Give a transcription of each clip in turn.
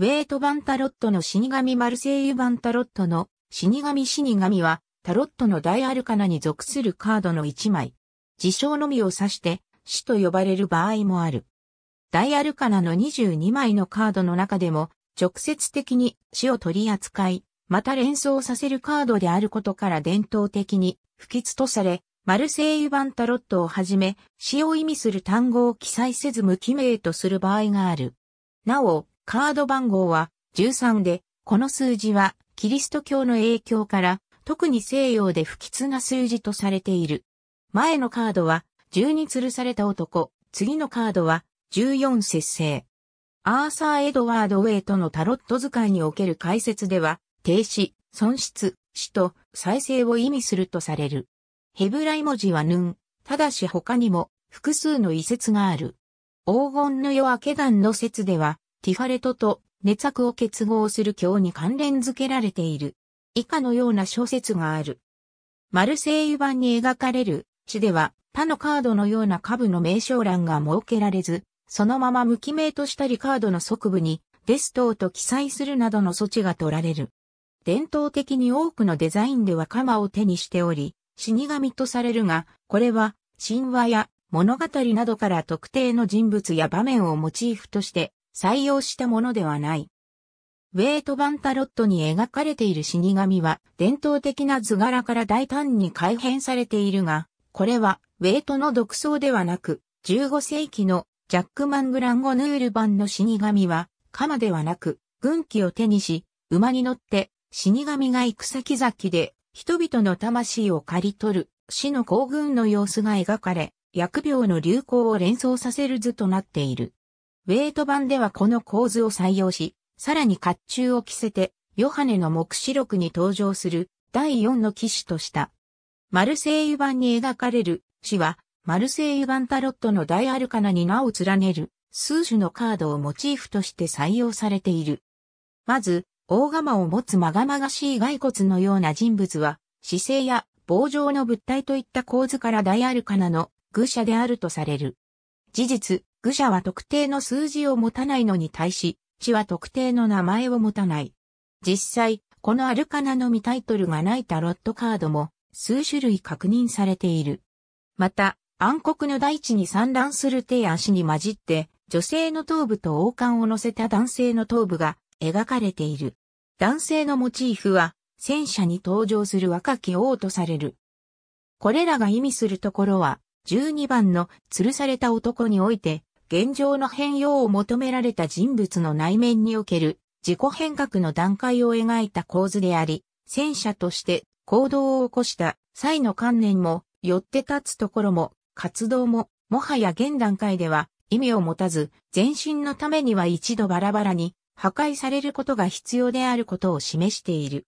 ウェイトバンタロットの死神マルセイユバンタロットの死神死神はタロットの大アルカナに属するカードの1枚。自称のみを指して死と呼ばれる場合もある。大アルカナの22枚のカードの中でも直接的に死を取り扱い、また連想させるカードであることから伝統的に不吉とされ、マルセイユバンタロットをはじめ、死を意味する単語を記載せず無記名とする場合がある。なお、カード番号は13で、この数字はキリスト教の影響から特に西洋で不吉な数字とされている。前のカードは10に吊るされた男、次のカードは14節制。アーサー・エドワード・ウェイトのタロット使いにおける解説では、停止、損失、死と再生を意味するとされる。ヘブライ文字はヌン、ただし他にも複数の遺説がある。黄金の夜明け団の説では、ティファレトと熱悪を結合する教に関連付けられている。以下のような小説がある。マルセイユ版に描かれる詩では他のカードのような下部の名称欄が設けられず、そのまま無記名としたりカードの側部にデストーと記載するなどの措置が取られる。伝統的に多くのデザインでは鎌を手にしており、死神とされるが、これは神話や物語などから特定の人物や場面をモチーフとして採用したものではない。ウェイト・バンタロットに描かれている死神は伝統的な図柄から大胆に改変されているが、これはウェイトの独創ではなく、15世紀のジャックマン・グランゴヌール版の死神は、鎌ではなく、軍旗を手にし、馬に乗って死神が行く先々で人々の魂を刈り取る死の行軍の様子が描かれ、疫病の流行を連想させる図となっている。ウェイト版ではこの構図を採用し、さらに甲冑を着せて、ヨハネの目視録に登場する第4の騎士とした。マルセイユ版に描かれる詩は、マルセイユ版タロットの大アルカナに名を連ねる数種のカードをモチーフとして採用されている。まず、大釜を持つまがまがしい骸骨のような人物は、姿勢や棒状の物体といった構図から大アルカナの愚者であるとされる。事実、愚者は特定の数字を持たないのに対し、知は特定の名前を持たない。実際、このアルカナのみタイトルがないタロットカードも数種類確認されている。また、暗黒の大地に散乱する手や足に混じって、女性の頭部と王冠を乗せた男性の頭部が描かれている。男性のモチーフは戦車に登場する若き王とされる。これらが意味するところは、12番の吊るされた男において現状の変容を求められた人物の内面における自己変革の段階を描いた構図であり、戦車として行動を起こした際の観念も、よって立つところも、活動も、もはや現段階では意味を持たず、前進のためには一度バラバラに破壊されることが必要であることを示している。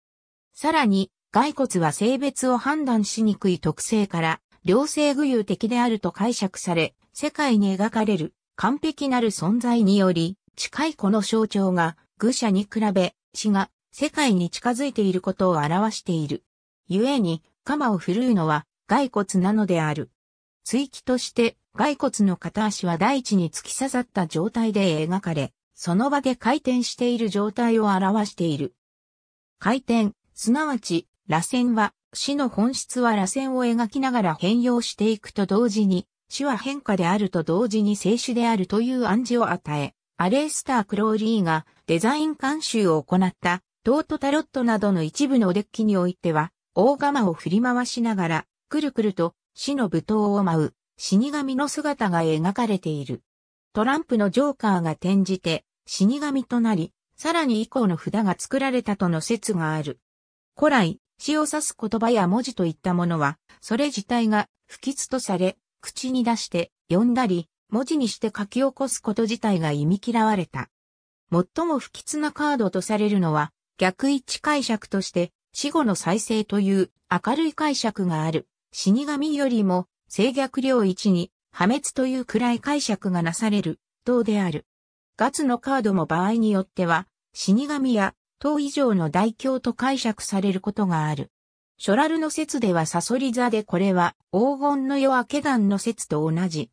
さらに、骸骨は性別を判断しにくい特性から、両性具有的であると解釈され、世界に描かれる完璧なる存在により、近いこの象徴が、愚者に比べ、死が、世界に近づいていることを表している。故に、鎌を振るうのは、骸骨なのである。追記として、骸骨の片足は大地に突き刺さった状態で描かれ、その場で回転している状態を表している。回転、すなわち、螺旋は、死の本質は螺旋を描きながら変容していくと同時に、死は変化であると同時に聖主であるという暗示を与え、アレースター・クローリーがデザイン監修を行ったトートタロットなどの一部のデッキにおいては、大釜を振り回しながら、くるくると死の舞踏を舞う死神の姿が描かれている。トランプのジョーカーが転じて死神となり、さらに以降の札が作られたとの説がある。古来、死を指す言葉や文字といったものは、それ自体が不吉とされ、口に出して読んだり、文字にして書き起こすこと自体が忌み嫌われた。最も不吉なカードとされるのは、逆位置解釈として、死後の再生という明るい解釈がある。死神よりも、正逆領一に破滅というくらい解釈がなされる、等である。ガツのカードも場合によっては、死神や、等以上の大凶と解釈されることがある。ショラルの説ではサソリ座でこれは黄金の夜明け団の説と同じ。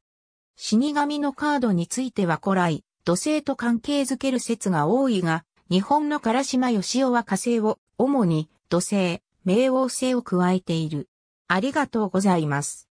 死神のカードについては古来、土星と関係づける説が多いが、日本の唐島義夫は火星を主に土星、冥王星を加えている。ありがとうございます。